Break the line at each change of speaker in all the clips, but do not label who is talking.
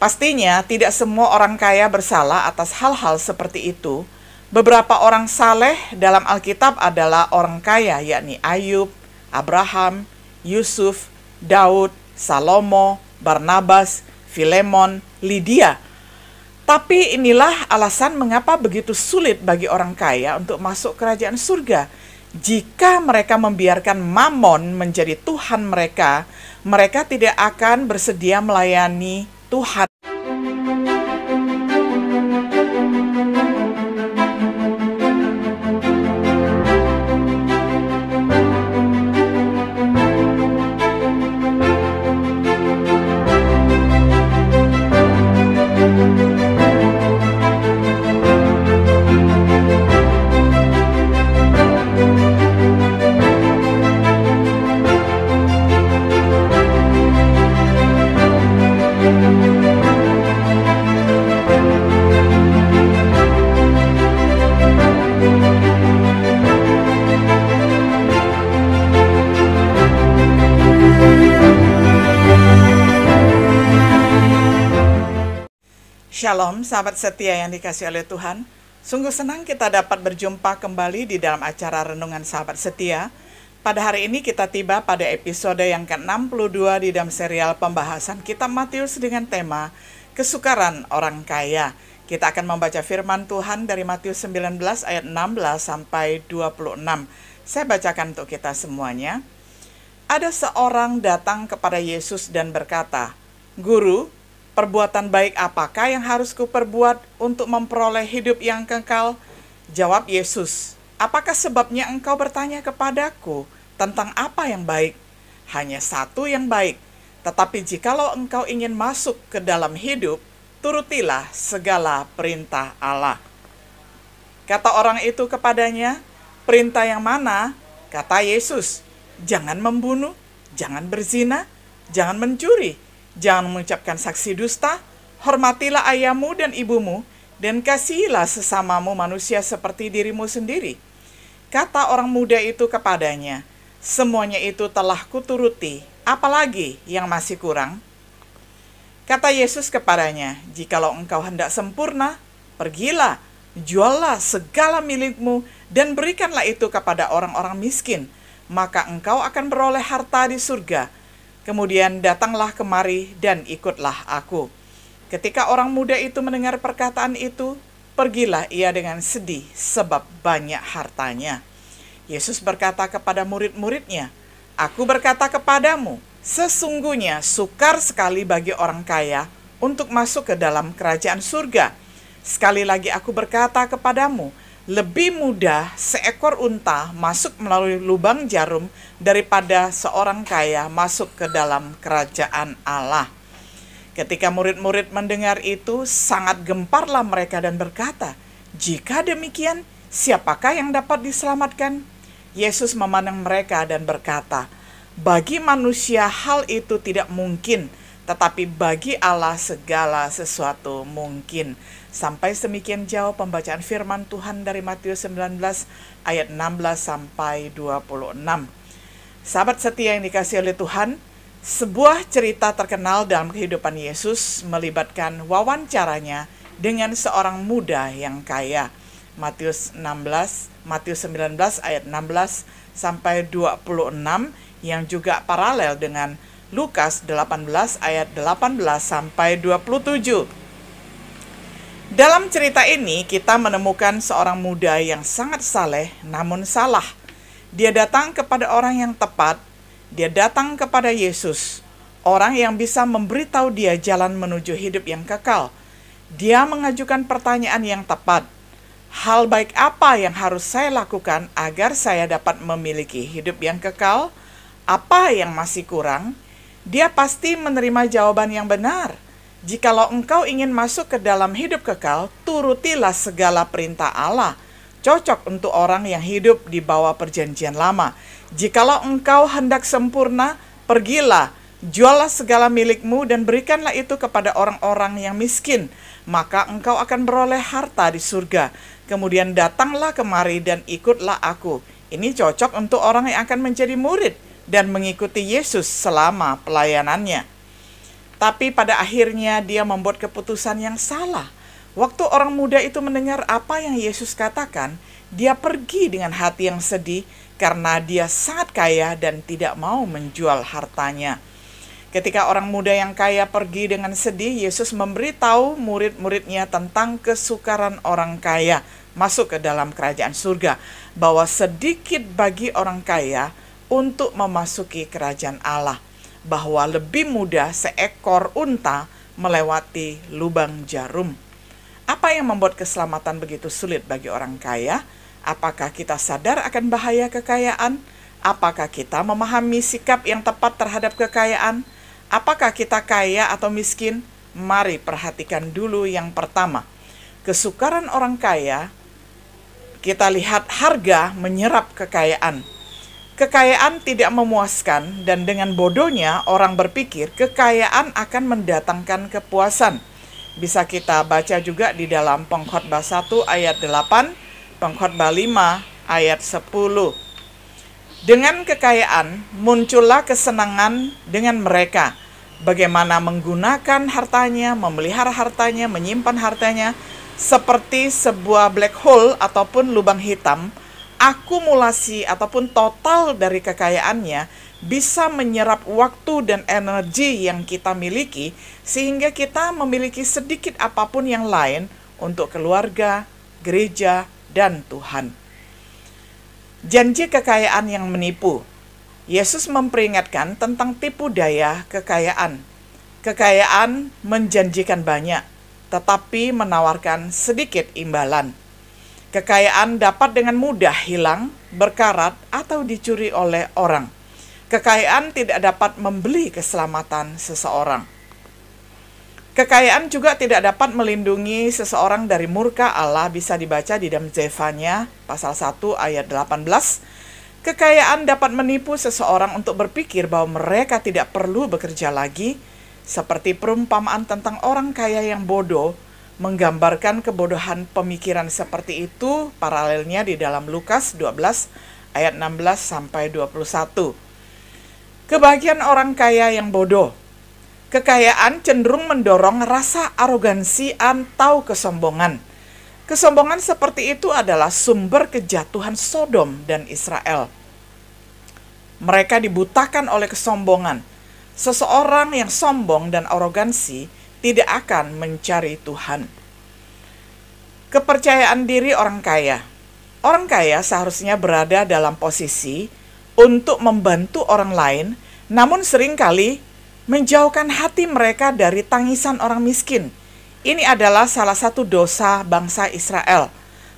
Pastinya tidak semua orang kaya bersalah atas hal-hal seperti itu. Beberapa orang saleh dalam Alkitab adalah orang kaya yakni Ayub, Abraham, Yusuf, Daud, Salomo, Barnabas, Filemon, Lydia. Tapi inilah alasan mengapa begitu sulit bagi orang kaya untuk masuk kerajaan surga. Jika mereka membiarkan mamon menjadi Tuhan mereka, mereka tidak akan bersedia melayani Tuhan Shalom, sahabat setia yang dikasih oleh Tuhan. Sungguh senang kita dapat berjumpa kembali di dalam acara Renungan Sahabat Setia. Pada hari ini kita tiba pada episode yang ke-62 di dalam serial pembahasan kitab Matius dengan tema Kesukaran Orang Kaya. Kita akan membaca firman Tuhan dari Matius 19 ayat 16 sampai 26. Saya bacakan untuk kita semuanya. Ada seorang datang kepada Yesus dan berkata, "Guru, Perbuatan baik apakah yang harus kuperbuat untuk memperoleh hidup yang kekal? Jawab Yesus, Apakah sebabnya engkau bertanya kepadaku tentang apa yang baik? Hanya satu yang baik. Tetapi jikalau engkau ingin masuk ke dalam hidup, turutilah segala perintah Allah. Kata orang itu kepadanya, perintah yang mana? Kata Yesus, jangan membunuh, jangan berzina, jangan mencuri, Jangan mengucapkan saksi dusta, hormatilah ayahmu dan ibumu, dan kasihilah sesamamu manusia seperti dirimu sendiri. Kata orang muda itu kepadanya, semuanya itu telah kuturuti, apalagi yang masih kurang? Kata Yesus kepadanya, jikalau engkau hendak sempurna, pergilah, juallah segala milikmu, dan berikanlah itu kepada orang-orang miskin, maka engkau akan beroleh harta di surga.' Kemudian datanglah kemari dan ikutlah aku. Ketika orang muda itu mendengar perkataan itu, pergilah ia dengan sedih sebab banyak hartanya. Yesus berkata kepada murid-muridnya, Aku berkata kepadamu, sesungguhnya sukar sekali bagi orang kaya untuk masuk ke dalam kerajaan surga. Sekali lagi aku berkata kepadamu, lebih mudah seekor unta masuk melalui lubang jarum daripada seorang kaya masuk ke dalam kerajaan Allah. Ketika murid-murid mendengar itu, sangat gemparlah mereka dan berkata, "Jika demikian, siapakah yang dapat diselamatkan?" Yesus memandang mereka dan berkata, "Bagi manusia, hal itu tidak mungkin, tetapi bagi Allah segala sesuatu mungkin. Sampai semikian jauh pembacaan firman Tuhan dari Matius 19 ayat 16 sampai 26. Sahabat setia yang dikasih oleh Tuhan, sebuah cerita terkenal dalam kehidupan Yesus melibatkan wawancaranya dengan seorang muda yang kaya. Matius 16, Matius 19 ayat 16 sampai 26 yang juga paralel dengan Lukas 18 ayat 18 sampai 27. Dalam cerita ini kita menemukan seorang muda yang sangat saleh namun salah. Dia datang kepada orang yang tepat, dia datang kepada Yesus, orang yang bisa memberitahu dia jalan menuju hidup yang kekal. Dia mengajukan pertanyaan yang tepat. Hal baik apa yang harus saya lakukan agar saya dapat memiliki hidup yang kekal? Apa yang masih kurang? dia pasti menerima jawaban yang benar. Jikalau engkau ingin masuk ke dalam hidup kekal, turutilah segala perintah Allah. Cocok untuk orang yang hidup di bawah perjanjian lama. Jikalau engkau hendak sempurna, pergilah, juallah segala milikmu dan berikanlah itu kepada orang-orang yang miskin. Maka engkau akan beroleh harta di surga. Kemudian datanglah kemari dan ikutlah aku. Ini cocok untuk orang yang akan menjadi murid dan mengikuti Yesus selama pelayanannya. Tapi pada akhirnya dia membuat keputusan yang salah. Waktu orang muda itu mendengar apa yang Yesus katakan, dia pergi dengan hati yang sedih karena dia sangat kaya dan tidak mau menjual hartanya. Ketika orang muda yang kaya pergi dengan sedih, Yesus memberitahu murid-muridnya tentang kesukaran orang kaya masuk ke dalam kerajaan surga, bahwa sedikit bagi orang kaya, untuk memasuki kerajaan Allah, bahwa lebih mudah seekor unta melewati lubang jarum. Apa yang membuat keselamatan begitu sulit bagi orang kaya? Apakah kita sadar akan bahaya kekayaan? Apakah kita memahami sikap yang tepat terhadap kekayaan? Apakah kita kaya atau miskin? Mari perhatikan dulu yang pertama. Kesukaran orang kaya, kita lihat harga menyerap kekayaan Kekayaan tidak memuaskan, dan dengan bodohnya orang berpikir kekayaan akan mendatangkan kepuasan. Bisa kita baca juga di dalam Pengkhotbah 1 ayat 8, Pengkhotbah 5 ayat 10. Dengan kekayaan muncullah kesenangan dengan mereka. Bagaimana menggunakan hartanya, memelihara hartanya, menyimpan hartanya seperti sebuah black hole ataupun lubang hitam akumulasi ataupun total dari kekayaannya bisa menyerap waktu dan energi yang kita miliki sehingga kita memiliki sedikit apapun yang lain untuk keluarga, gereja, dan Tuhan. Janji kekayaan yang menipu. Yesus memperingatkan tentang tipu daya kekayaan. Kekayaan menjanjikan banyak, tetapi menawarkan sedikit imbalan. Kekayaan dapat dengan mudah hilang, berkarat, atau dicuri oleh orang. Kekayaan tidak dapat membeli keselamatan seseorang. Kekayaan juga tidak dapat melindungi seseorang dari murka Allah bisa dibaca di dalam Zefanya pasal 1 ayat 18. Kekayaan dapat menipu seseorang untuk berpikir bahwa mereka tidak perlu bekerja lagi, seperti perumpamaan tentang orang kaya yang bodoh menggambarkan kebodohan pemikiran seperti itu paralelnya di dalam Lukas 12 ayat 16 sampai 21. Kebahagiaan orang kaya yang bodoh. Kekayaan cenderung mendorong rasa arogansi atau kesombongan. Kesombongan seperti itu adalah sumber kejatuhan Sodom dan Israel. Mereka dibutakan oleh kesombongan. Seseorang yang sombong dan arogansi tidak akan mencari Tuhan. Kepercayaan diri orang kaya. Orang kaya seharusnya berada dalam posisi untuk membantu orang lain, namun seringkali menjauhkan hati mereka dari tangisan orang miskin. Ini adalah salah satu dosa bangsa Israel.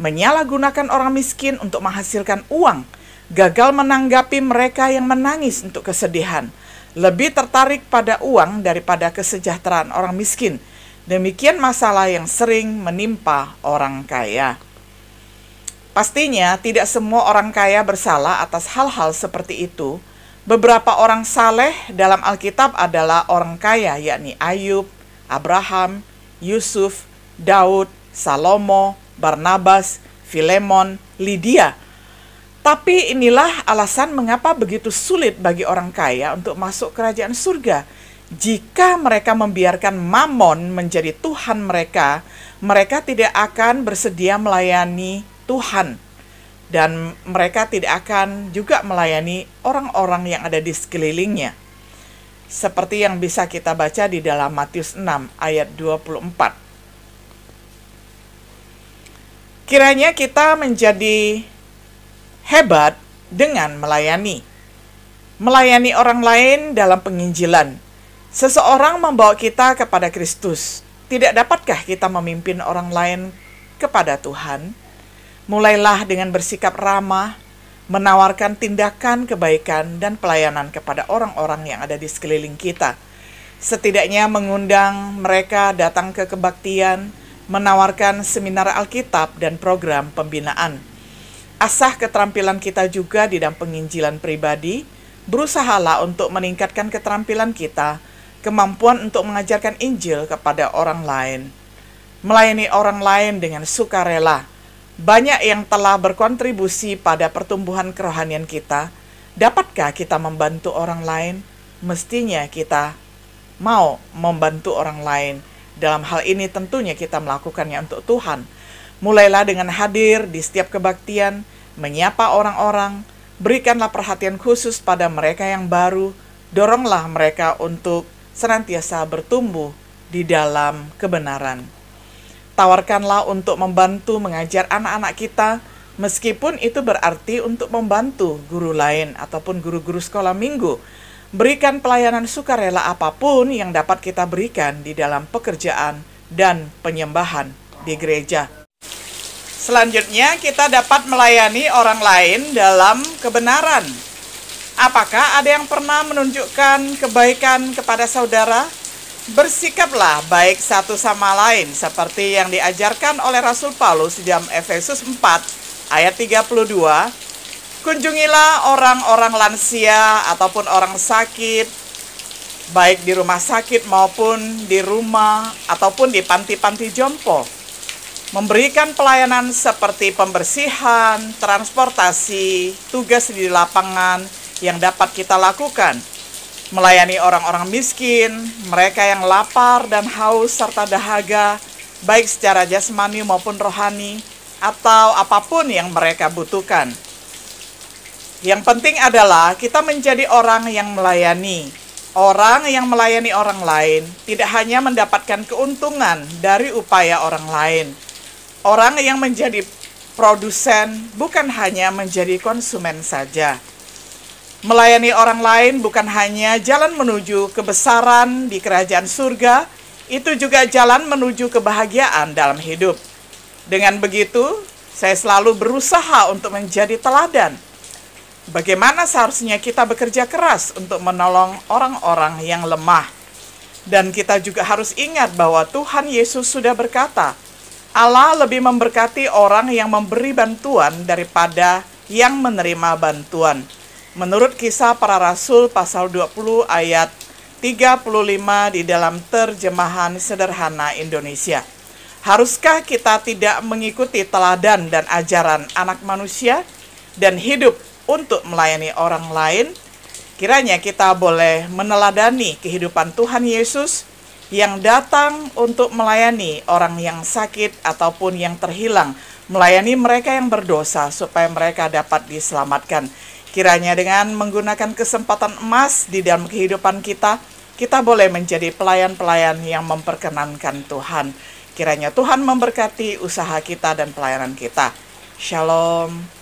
Menyalahgunakan orang miskin untuk menghasilkan uang, gagal menanggapi mereka yang menangis untuk kesedihan, lebih tertarik pada uang daripada kesejahteraan orang miskin. Demikian masalah yang sering menimpa orang kaya. Pastinya, tidak semua orang kaya bersalah atas hal-hal seperti itu. Beberapa orang saleh dalam Alkitab adalah orang kaya, yakni Ayub, Abraham, Yusuf, Daud, Salomo, Barnabas, Filemon, Lydia, tapi inilah alasan mengapa begitu sulit bagi orang kaya untuk masuk kerajaan surga. Jika mereka membiarkan Mammon menjadi Tuhan mereka, mereka tidak akan bersedia melayani Tuhan, dan mereka tidak akan juga melayani orang-orang yang ada di sekelilingnya. Seperti yang bisa kita baca di dalam Matius 6 ayat 24. Kiranya kita menjadi hebat dengan melayani. Melayani orang lain dalam penginjilan. Seseorang membawa kita kepada Kristus. Tidak dapatkah kita memimpin orang lain kepada Tuhan? Mulailah dengan bersikap ramah, menawarkan tindakan kebaikan dan pelayanan kepada orang-orang yang ada di sekeliling kita. Setidaknya mengundang mereka datang ke kebaktian, menawarkan seminar Alkitab dan program pembinaan. Asah keterampilan kita juga di dalam penginjilan pribadi. Berusahalah untuk meningkatkan keterampilan kita, kemampuan untuk mengajarkan Injil kepada orang lain. Melayani orang lain dengan sukarela. Banyak yang telah berkontribusi pada pertumbuhan kerohanian kita. Dapatkah kita membantu orang lain? Mestinya kita mau membantu orang lain. Dalam hal ini tentunya kita melakukannya untuk Tuhan Mulailah dengan hadir di setiap kebaktian, menyapa orang-orang, berikanlah perhatian khusus pada mereka yang baru, doronglah mereka untuk senantiasa bertumbuh di dalam kebenaran. Tawarkanlah untuk membantu mengajar anak-anak kita, meskipun itu berarti untuk membantu guru lain ataupun guru-guru sekolah minggu. Berikan pelayanan sukarela apapun yang dapat kita berikan di dalam pekerjaan dan penyembahan di gereja. Selanjutnya, kita dapat melayani orang lain dalam kebenaran. Apakah ada yang pernah menunjukkan kebaikan kepada saudara? Bersikaplah baik satu sama lain seperti yang diajarkan oleh Rasul Paulus di dalam Efesus 4 ayat 32. Kunjungilah orang-orang lansia ataupun orang sakit baik di rumah sakit maupun di rumah ataupun di panti-panti jompo memberikan pelayanan seperti pembersihan, transportasi, tugas di lapangan yang dapat kita lakukan, melayani orang-orang miskin, mereka yang lapar dan haus serta dahaga, baik secara jasmani maupun rohani, atau apapun yang mereka butuhkan. Yang penting adalah kita menjadi orang yang melayani. Orang yang melayani orang lain tidak hanya mendapatkan keuntungan dari upaya orang lain, orang yang menjadi produsen bukan hanya menjadi konsumen saja. Melayani orang lain bukan hanya jalan menuju kebesaran di kerajaan surga, itu juga jalan menuju kebahagiaan dalam hidup. Dengan begitu, saya selalu berusaha untuk menjadi teladan. Bagaimana seharusnya kita bekerja keras untuk menolong orang-orang yang lemah, dan kita juga harus ingat bahwa Tuhan Yesus sudah berkata, Allah lebih memberkati orang yang memberi bantuan daripada yang menerima bantuan. Menurut kisah para rasul pasal 20 ayat 35 di dalam terjemahan sederhana Indonesia. Haruskah kita tidak mengikuti teladan dan ajaran anak manusia dan hidup untuk melayani orang lain? Kiranya kita boleh meneladani kehidupan Tuhan Yesus, yang datang untuk melayani orang yang sakit ataupun yang terhilang, melayani mereka yang berdosa supaya mereka dapat diselamatkan. Kiranya dengan menggunakan kesempatan emas di dalam kehidupan kita, kita boleh menjadi pelayan-pelayan yang memperkenankan Tuhan. Kiranya Tuhan memberkati usaha kita dan pelayanan kita. Shalom.